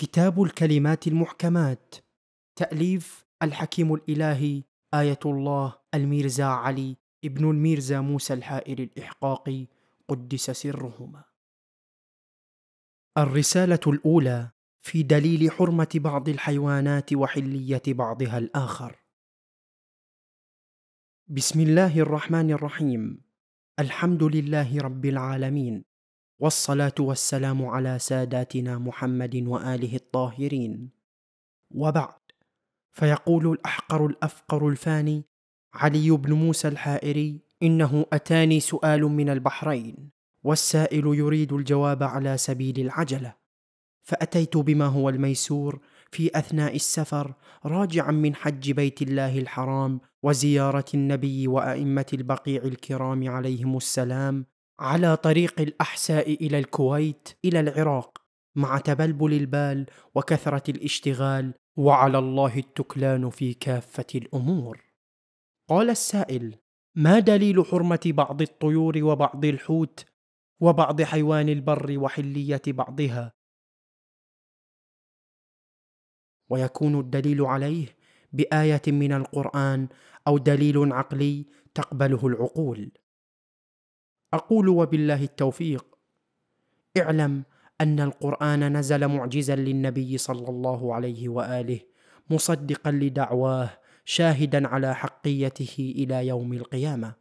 كتاب الكلمات المحكمات تأليف الحكيم الإلهي آية الله الميرزا علي ابن الميرزا موسى الحائر الإحقاقي قدس سرهما الرسالة الأولى في دليل حرمة بعض الحيوانات وحلية بعضها الآخر بسم الله الرحمن الرحيم الحمد لله رب العالمين والصلاه والسلام على ساداتنا محمد واله الطاهرين وبعد فيقول الاحقر الافقر الفاني علي بن موسى الحائري انه اتاني سؤال من البحرين والسائل يريد الجواب على سبيل العجله فاتيت بما هو الميسور في اثناء السفر راجعا من حج بيت الله الحرام وزياره النبي وائمه البقيع الكرام عليهم السلام على طريق الاحساء الى الكويت الى العراق مع تبلبل البال وكثره الاشتغال وعلى الله التكلان في كافه الامور قال السائل ما دليل حرمه بعض الطيور وبعض الحوت وبعض حيوان البر وحليه بعضها ويكون الدليل عليه بايه من القران او دليل عقلي تقبله العقول اقول وبالله التوفيق اعلم ان القران نزل معجزا للنبي صلى الله عليه واله مصدقا لدعواه شاهدا على حقيته الى يوم القيامه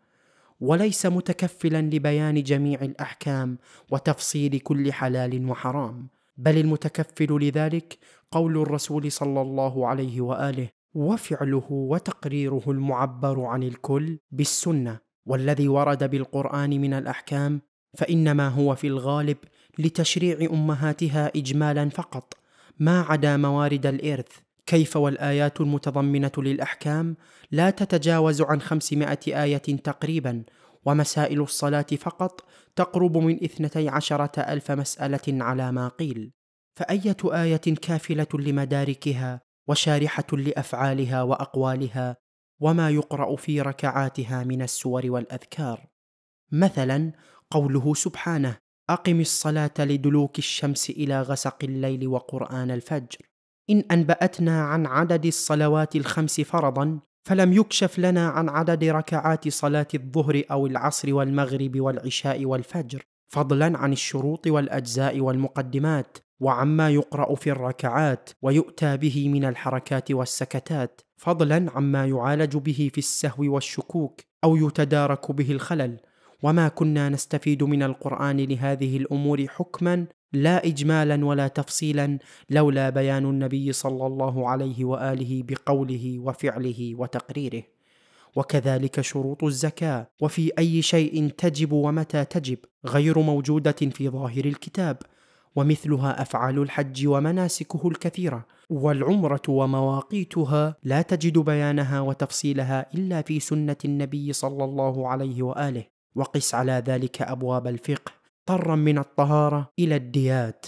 وليس متكفلا لبيان جميع الاحكام وتفصيل كل حلال وحرام بل المتكفل لذلك قول الرسول صلى الله عليه واله وفعله وتقريره المعبر عن الكل بالسنه والذي ورد بالقران من الاحكام فانما هو في الغالب لتشريع امهاتها اجمالا فقط ما عدا موارد الارث كيف والايات المتضمنه للاحكام لا تتجاوز عن 500 ايه تقريبا ومسائل الصلاه فقط تقرب من اثنتي عشره الف مساله على ما قيل فايه ايه كافله لمداركها وشارحه لافعالها واقوالها وما يقرا في ركعاتها من السور والاذكار مثلا قوله سبحانه اقم الصلاه لدلوك الشمس الى غسق الليل وقران الفجر ان انباتنا عن عدد الصلوات الخمس فرضا فلم يكشف لنا عن عدد ركعات صلاه الظهر او العصر والمغرب والعشاء والفجر فضلا عن الشروط والاجزاء والمقدمات وعما يقرا في الركعات ويؤتى به من الحركات والسكتات فضلا عما يعالج به في السهو والشكوك او يتدارك به الخلل وما كنا نستفيد من القران لهذه الامور حكما لا اجمالا ولا تفصيلا لولا بيان النبي صلى الله عليه واله بقوله وفعله وتقريره وكذلك شروط الزكاه وفي اي شيء تجب ومتى تجب غير موجوده في ظاهر الكتاب ومثلها افعال الحج ومناسكه الكثيره والعمره ومواقيتها لا تجد بيانها وتفصيلها الا في سنه النبي صلى الله عليه واله وقس على ذلك ابواب الفقه طرا من الطهاره الى الديات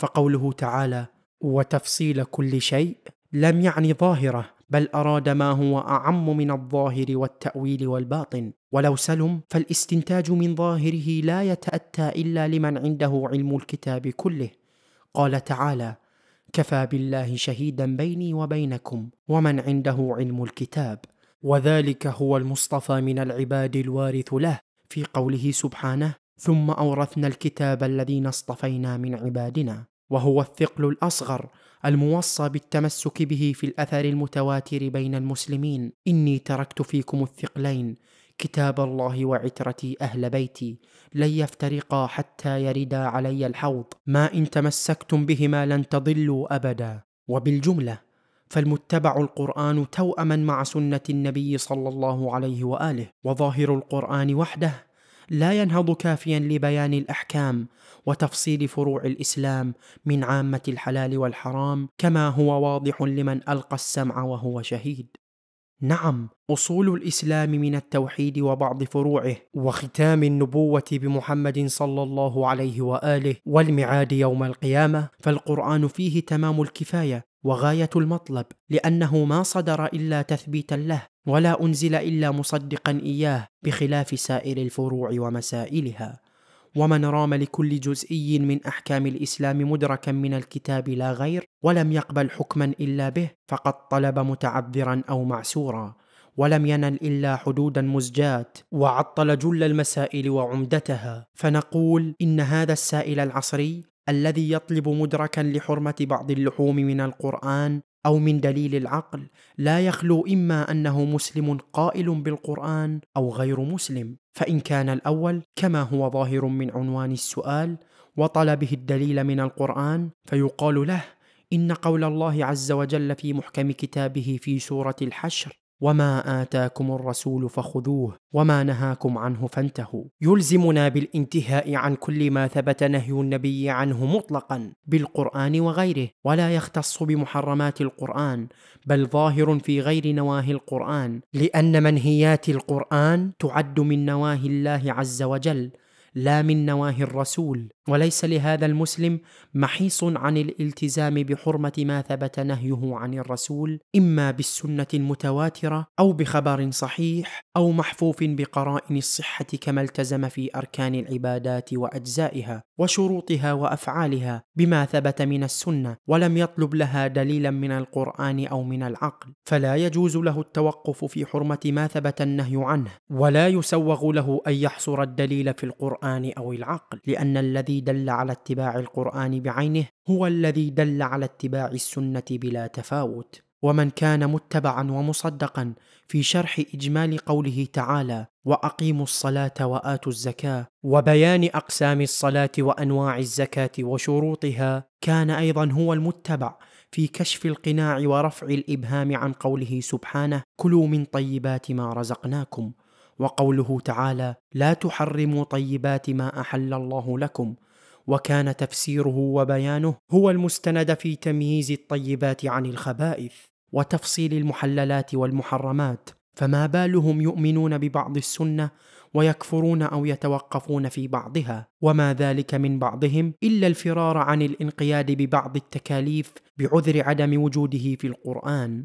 فقوله تعالى وتفصيل كل شيء لم يعني ظاهره بل اراد ما هو اعم من الظاهر والتاويل والباطن ولو سلم فالاستنتاج من ظاهره لا يتاتى الا لمن عنده علم الكتاب كله قال تعالى كفى بالله شهيدا بيني وبينكم ومن عنده علم الكتاب وذلك هو المصطفى من العباد الوارث له في قوله سبحانه ثم اورثنا الكتاب الذين اصطفينا من عبادنا وهو الثقل الاصغر الموصى بالتمسك به في الاثر المتواتر بين المسلمين اني تركت فيكم الثقلين كتاب الله وعترتي اهل بيتي لن يفترقا حتى يردا علي الحوض ما ان تمسكتم بهما لن تضلوا ابدا وبالجمله فالمتبع القران توأما مع سنه النبي صلى الله عليه واله وظاهر القران وحده لا ينهض كافيا لبيان الاحكام وتفصيل فروع الاسلام من عامه الحلال والحرام كما هو واضح لمن القى السمع وهو شهيد نعم اصول الاسلام من التوحيد وبعض فروعه وختام النبوه بمحمد صلى الله عليه واله والمعاد يوم القيامه فالقران فيه تمام الكفايه وغايه المطلب لانه ما صدر الا تثبيتا له ولا انزل الا مصدقا اياه بخلاف سائر الفروع ومسائلها ومن رام لكل جزئي من احكام الاسلام مدركا من الكتاب لا غير ولم يقبل حكما الا به فقد طلب متعذرا او معسورا ولم ينل الا حدودا مزجات وعطل جل المسائل وعمدتها فنقول ان هذا السائل العصري الذي يطلب مدركا لحرمه بعض اللحوم من القران او من دليل العقل لا يخلو اما انه مسلم قائل بالقران او غير مسلم فان كان الاول كما هو ظاهر من عنوان السؤال وطلبه الدليل من القران فيقال له ان قول الله عز وجل في محكم كتابه في سوره الحشر وما اتاكم الرسول فخذوه وما نهاكم عنه فانتهوا يلزمنا بالانتهاء عن كل ما ثبت نهي النبي عنه مطلقا بالقران وغيره ولا يختص بمحرمات القران بل ظاهر في غير نواهي القران لان منهيات القران تعد من نواهي الله عز وجل لا من نواهي الرسول وليس لهذا المسلم محيص عن الالتزام بحرمه ما ثبت نهيه عن الرسول اما بالسنه المتواتره او بخبر صحيح او محفوف بقرائن الصحه كما التزم في اركان العبادات واجزائها وشروطها وافعالها بما ثبت من السنه ولم يطلب لها دليلا من القران او من العقل فلا يجوز له التوقف في حرمه ما ثبت النهي عنه ولا يسوغ له ان يحصر الدليل في القران او العقل لان الذي دل على اتباع القران بعينه هو الذي دل على اتباع السنه بلا تفاوت ومن كان متبعا ومصدقا في شرح اجمال قوله تعالى واقيموا الصلاه واتوا الزكاه وبيان اقسام الصلاه وانواع الزكاه وشروطها كان ايضا هو المتبع في كشف القناع ورفع الابهام عن قوله سبحانه كلوا من طيبات ما رزقناكم وقوله تعالى لا تحرموا طيبات ما احل الله لكم وكان تفسيره وبيانه هو المستند في تمييز الطيبات عن الخبائث وتفصيل المحللات والمحرمات فما بالهم يؤمنون ببعض السنه ويكفرون او يتوقفون في بعضها وما ذلك من بعضهم الا الفرار عن الانقياد ببعض التكاليف بعذر عدم وجوده في القران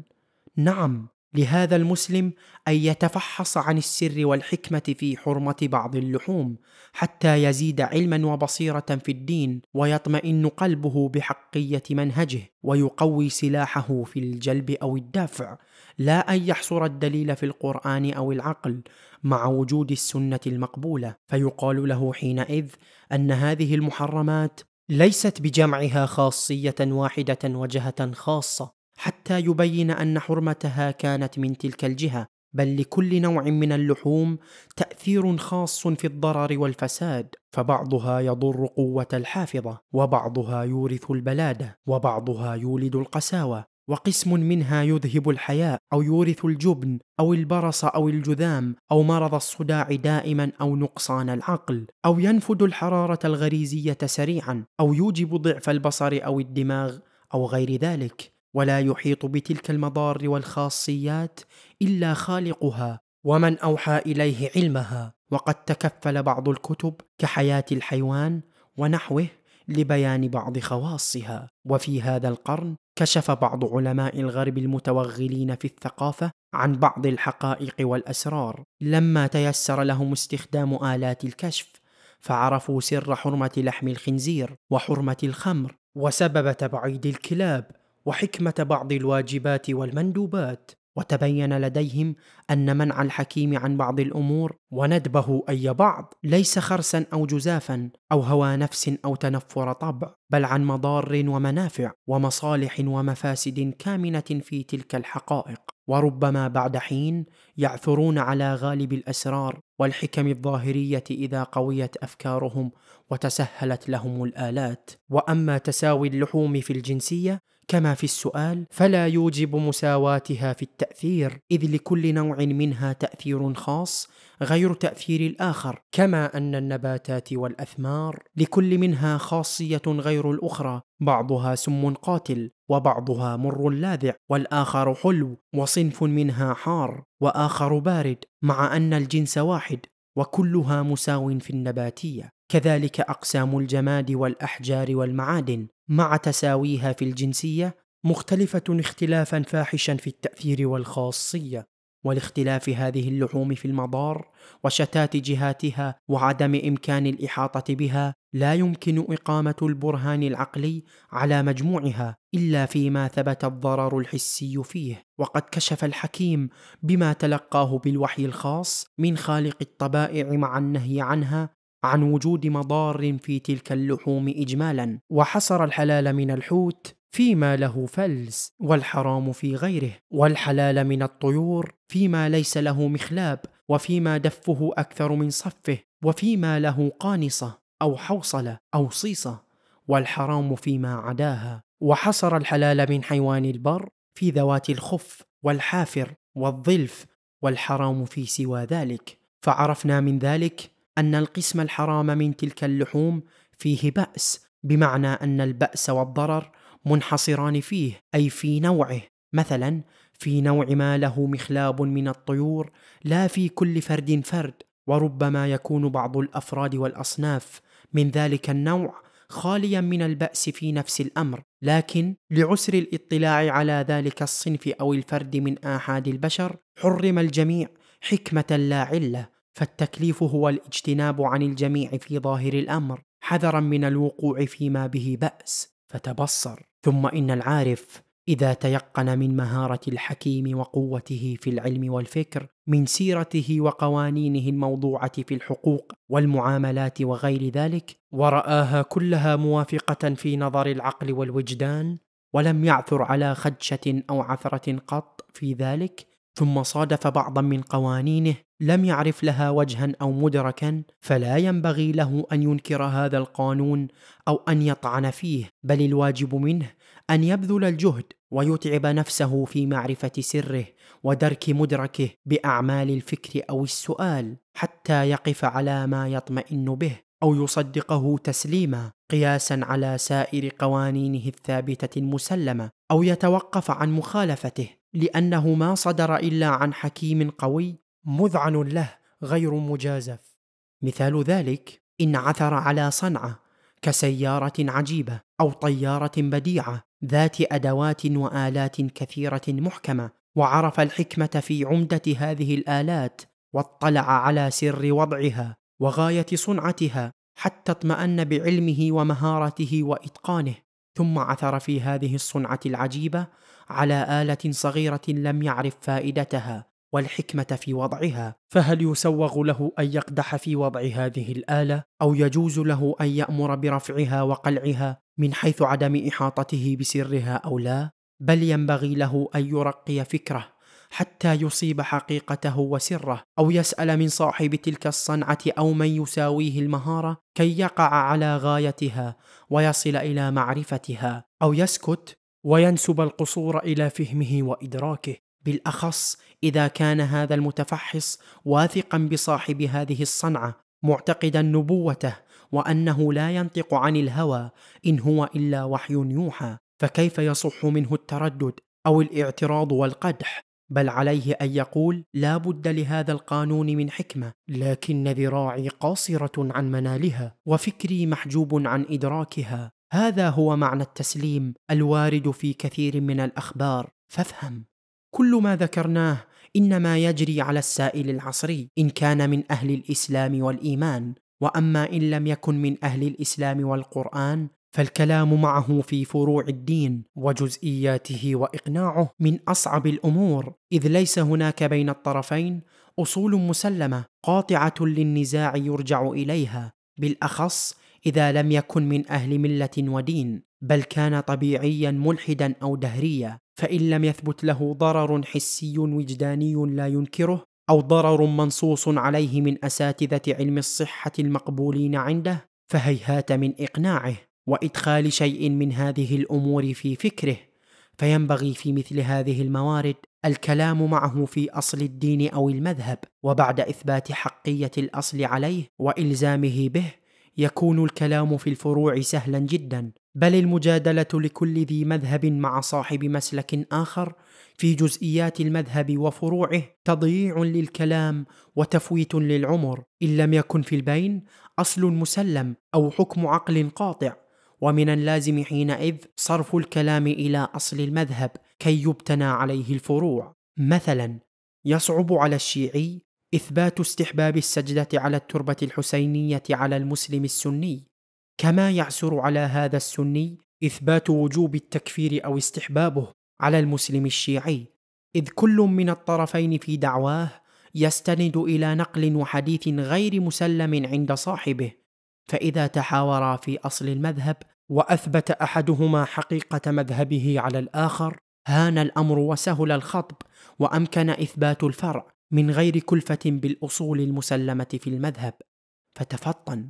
نعم لهذا المسلم ان يتفحص عن السر والحكمه في حرمه بعض اللحوم حتى يزيد علما وبصيره في الدين ويطمئن قلبه بحقيه منهجه ويقوي سلاحه في الجلب او الدافع لا ان يحصر الدليل في القران او العقل مع وجود السنه المقبوله فيقال له حينئذ ان هذه المحرمات ليست بجمعها خاصيه واحده وجهه خاصه حتى يبين ان حرمتها كانت من تلك الجهه بل لكل نوع من اللحوم تاثير خاص في الضرر والفساد فبعضها يضر قوه الحافظه وبعضها يورث البلاده وبعضها يولد القساوه وقسم منها يذهب الحياء او يورث الجبن او البرص او الجذام او مرض الصداع دائما او نقصان العقل او ينفد الحراره الغريزيه سريعا او يوجب ضعف البصر او الدماغ او غير ذلك ولا يحيط بتلك المضار والخاصيات الا خالقها ومن اوحى اليه علمها وقد تكفل بعض الكتب كحياه الحيوان ونحوه لبيان بعض خواصها وفي هذا القرن كشف بعض علماء الغرب المتوغلين في الثقافه عن بعض الحقائق والاسرار لما تيسر لهم استخدام الات الكشف فعرفوا سر حرمه لحم الخنزير وحرمه الخمر وسبب تبعيد الكلاب وحكمه بعض الواجبات والمندوبات وتبين لديهم ان منع الحكيم عن بعض الامور وندبه اي بعض ليس خرسا او جزافا او هوى نفس او تنفر طبع بل عن مضار ومنافع ومصالح ومفاسد كامنه في تلك الحقائق وربما بعد حين يعثرون على غالب الاسرار والحكم الظاهريه اذا قويت افكارهم وتسهلت لهم الالات واما تساوي اللحوم في الجنسيه كما في السؤال فلا يوجب مساواتها في التاثير اذ لكل نوع منها تاثير خاص غير تاثير الاخر كما ان النباتات والاثمار لكل منها خاصيه غير الاخرى بعضها سم قاتل وبعضها مر لاذع والاخر حلو وصنف منها حار واخر بارد مع ان الجنس واحد وكلها مساو في النباتيه كذلك اقسام الجماد والاحجار والمعادن مع تساويها في الجنسية مختلفة اختلافا فاحشا في التأثير والخاصية ولاختلاف هذه اللحوم في المضار وشتات جهاتها وعدم إمكان الإحاطة بها لا يمكن إقامة البرهان العقلي على مجموعها إلا فيما ثبت الضرر الحسي فيه وقد كشف الحكيم بما تلقاه بالوحي الخاص من خالق الطبائع مع النهي عنها عن وجود مضار في تلك اللحوم اجمالا وحصر الحلال من الحوت فيما له فلس والحرام في غيره والحلال من الطيور فيما ليس له مخلاب وفيما دفه اكثر من صفه وفيما له قانصه او حوصله او صيصه والحرام فيما عداها وحصر الحلال من حيوان البر في ذوات الخف والحافر والظلف والحرام في سوى ذلك فعرفنا من ذلك أن القسم الحرام من تلك اللحوم فيه بأس بمعنى أن البأس والضرر منحصران فيه أي في نوعه مثلا في نوع ما له مخلاب من الطيور لا في كل فرد فرد وربما يكون بعض الافراد والاصناف من ذلك النوع خاليا من الباس في نفس الامر لكن لعسر الاطلاع على ذلك الصنف او الفرد من احاد البشر حرم الجميع حكمه لا عله فالتكليف هو الاجتناب عن الجميع في ظاهر الامر حذرا من الوقوع فيما به باس فتبصر ثم ان العارف اذا تيقن من مهاره الحكيم وقوته في العلم والفكر من سيرته وقوانينه الموضوعه في الحقوق والمعاملات وغير ذلك وراها كلها موافقه في نظر العقل والوجدان ولم يعثر على خدشه او عثره قط في ذلك ثم صادف بعضا من قوانينه لم يعرف لها وجها او مدركا فلا ينبغي له ان ينكر هذا القانون او ان يطعن فيه بل الواجب منه ان يبذل الجهد ويتعب نفسه في معرفه سره ودرك مدركه باعمال الفكر او السؤال حتى يقف على ما يطمئن به او يصدقه تسليما قياسا على سائر قوانينه الثابته المسلمه او يتوقف عن مخالفته لانه ما صدر الا عن حكيم قوي مذعن له غير مجازف مثال ذلك ان عثر على صنعه كسياره عجيبه او طياره بديعه ذات ادوات والات كثيره محكمه وعرف الحكمه في عمده هذه الالات واطلع على سر وضعها وغايه صنعتها حتى اطمان بعلمه ومهارته واتقانه ثم عثر في هذه الصنعه العجيبه على آلة صغيرة لم يعرف فائدتها والحكمة في وضعها، فهل يسوغ له أن يقدح في وضع هذه الآلة؟ أو يجوز له أن يأمر برفعها وقلعها من حيث عدم إحاطته بسرها أو لا؟ بل ينبغي له أن يرقي فكره حتى يصيب حقيقته وسره او يسال من صاحب تلك الصنعه او من يساويه المهاره كي يقع على غايتها ويصل الى معرفتها او يسكت وينسب القصور الى فهمه وادراكه بالاخص اذا كان هذا المتفحص واثقا بصاحب هذه الصنعه معتقدا نبوته وانه لا ينطق عن الهوى ان هو الا وحي يوحى فكيف يصح منه التردد او الاعتراض والقدح بل عليه ان يقول لا بد لهذا القانون من حكمه لكن ذراعي قاصره عن منالها وفكري محجوب عن ادراكها هذا هو معنى التسليم الوارد في كثير من الاخبار فافهم كل ما ذكرناه انما يجري على السائل العصري ان كان من اهل الاسلام والايمان واما ان لم يكن من اهل الاسلام والقران فالكلام معه في فروع الدين وجزئياته واقناعه من اصعب الامور اذ ليس هناك بين الطرفين اصول مسلمه قاطعه للنزاع يرجع اليها بالاخص اذا لم يكن من اهل مله ودين بل كان طبيعيا ملحدا او دهريا فان لم يثبت له ضرر حسي وجداني لا ينكره او ضرر منصوص عليه من اساتذه علم الصحه المقبولين عنده فهيهات من اقناعه وادخال شيء من هذه الامور في فكره فينبغي في مثل هذه الموارد الكلام معه في اصل الدين او المذهب وبعد اثبات حقيه الاصل عليه والزامه به يكون الكلام في الفروع سهلا جدا بل المجادله لكل ذي مذهب مع صاحب مسلك اخر في جزئيات المذهب وفروعه تضييع للكلام وتفويت للعمر ان لم يكن في البين اصل مسلم او حكم عقل قاطع ومن اللازم حينئذ صرف الكلام الى اصل المذهب كي يبتنى عليه الفروع مثلا يصعب على الشيعي إثبات استحباب السجدة على التربة الحسينية على المسلم السني، كما يعسر على هذا السني إثبات وجوب التكفير أو استحبابه على المسلم الشيعي، إذ كل من الطرفين في دعواه يستند إلى نقل وحديث غير مسلم عند صاحبه، فإذا تحاورا في أصل المذهب وأثبت أحدهما حقيقة مذهبه على الآخر، هان الأمر وسهل الخطب، وأمكن إثبات الفرع، من غير كلفة بالأصول المسلمة في المذهب فتفطن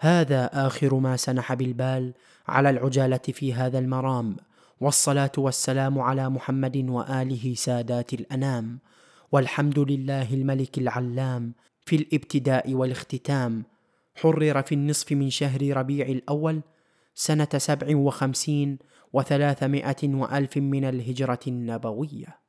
هذا آخر ما سنح بالبال على العجالة في هذا المرام والصلاة والسلام على محمد وآله سادات الأنام والحمد لله الملك العلام في الابتداء والاختتام حرر في النصف من شهر ربيع الأول سنة سبع وخمسين وثلاثمائة وألف من الهجرة النبوية